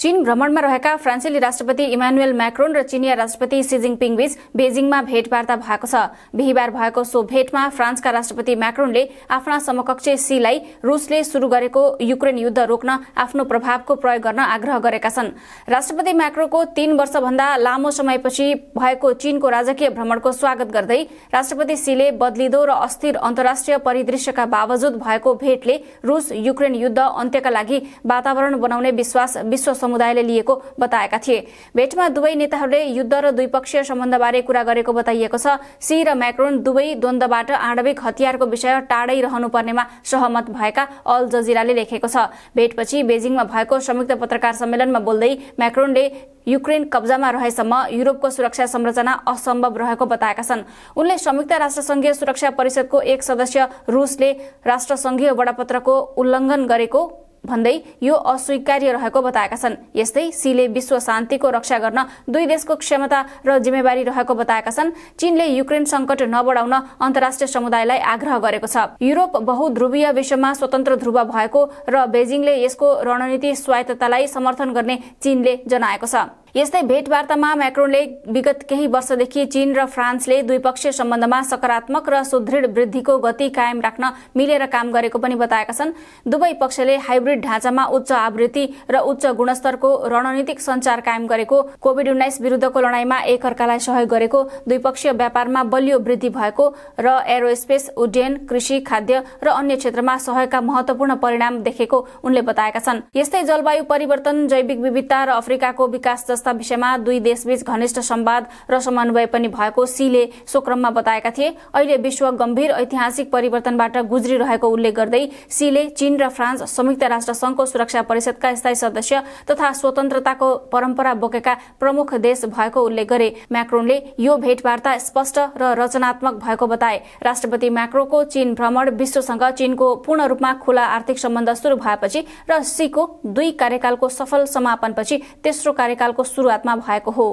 चीन भ्रमणमा रहेका फ्रान्सेली राष्ट्रपति इमान्युएल म्याक्रोन र चिनिया राष्ट्रपति सिजिङ जिङपिङबीच बेजिङमा भेटवार्ता भएको छ बिहिबार भएको सो भेटमा फ्रान्सका राष्ट्रपति म्याक्रोनले आफ्ना समकक्ष सीलाई रूसले शुरू गरेको युक्रेन युद्ध रोक्न आफ्नो प्रभावको प्रयोग गर्न आग्रह गरेका छन् राष्ट्रपति म्याक्रोको तीन वर्षभन्दा लामो समयपछि भएको चीनको राजकीय भ्रमणको स्वागत गर्दै राष्ट्रपति सीले बदलिदो र अस्थिर अन्तर्राष्ट्रिय परिदृश्यका बावजुद भएको भेटले रूस युक्रेन युद्ध अन्त्यका लागि वातावरण बनाउने विश्वास विश्व समुदायले लिएको बताएका थिए भेटमा दुवै नेताहरूले युद्ध र द्विपक्षीय सम्बन्धबारे कुरा गरेको बताइएको छ सी र म्याक्रोन दुवै द्वन्द्वबाट आणविक हतियारको विषय टाढै रहनु पर्नेमा सहमत भएका अल जजिराले लेखेको छ भेटपछि बेजिङमा भएको संयुक्त पत्रकार सम्मेलनमा बोल्दै म्याक्रोनले युक्रेन कब्जामा रहेसम्म युरोपको सुरक्षा संरचना असम्भव रहेको बताएका छन् उनले संयुक्त राष्ट्रसङ्घीय सुरक्षा परिषदको एक सदस्य रुसले राष्ट्रसङ्घीय वडापत्रको उल्लङ्घन गरेको भन्दै यो अस्वीकार्य रहेको बताएका छन् यस्तै सीले विश्व शान्तिको रक्षा गर्न दुई देशको क्षमता र जिम्मेवारी रहेको बताएका छन् चीनले युक्रेन संकट नबढाउन अन्तर्राष्ट्रिय समुदायलाई आग्रह गरेको छ युरोप बहुध्रुवीय विश्वमा स्वतन्त्र ध्रुव भएको र बेजिङले यसको रणनीति स्वायत्ततालाई समर्थन गर्ने चीनले जनाएको छ यस्तै भेटवार्तामा म्याक्रोनले विगत केही वर्षदेखि चीन र फ्रान्सले द्विपक्षीय सम्बन्धमा सकारात्मक र सुदृढ वृद्धिको गति कायम राख्न मिलेर काम गरेको पनि बताएका छन् दुवै पक्षले हाइब्रिड ढाँचामा उच्च आवृत्ति र उच्च गुणस्तरको रणनीतिक संचार कायम गरेको कोविड उन्नाइस विरूद्धको लडाईँमा एकअर्कालाई सहयोग गरेको द्विपक्षीय व्यापारमा बलियो वृद्धि भएको र एरोस्पेस उड्डयन कृषि खाद्य र अन्य क्षेत्रमा सहयोगका महत्वपूर्ण परिणाम देखेको उनले बताएका छन् यस्तै जलवायु परिवर्तन जैविक विविधता र अफ्रिकाको विकास जस्ता विषयमा दुई देशबीच घनिष्ठ सम्वाद र समन्वय पनि भएको सीले सोक्रममा बताएका थिए अहिले विश्व गम्भीर ऐतिहासिक परिवर्तनबाट गुज्रिरहेको उल्लेख गर्दै सीले चीन र फ्रान्स संयुक्त राष्ट्र संघको सुरक्षा परिषदका स्थायी सदस्य तथा स्वतन्त्रताको परम्परा बोकेका प्रमुख देश भएको उल्लेख गरे म्याक्रोनले यो भेटवार्ता स्पष्ट र रचनात्मक भएको बताए राष्ट्रपति म्याक्रोको चीन भ्रमण विश्वसँग चीनको पूर्ण रूपमा खुला आर्थिक सम्बन्ध शुरू भएपछि र सीको दुई कार्यकालको सफल समापनपछि तेस्रो कार्यकालको सुरुवातमा भएको हो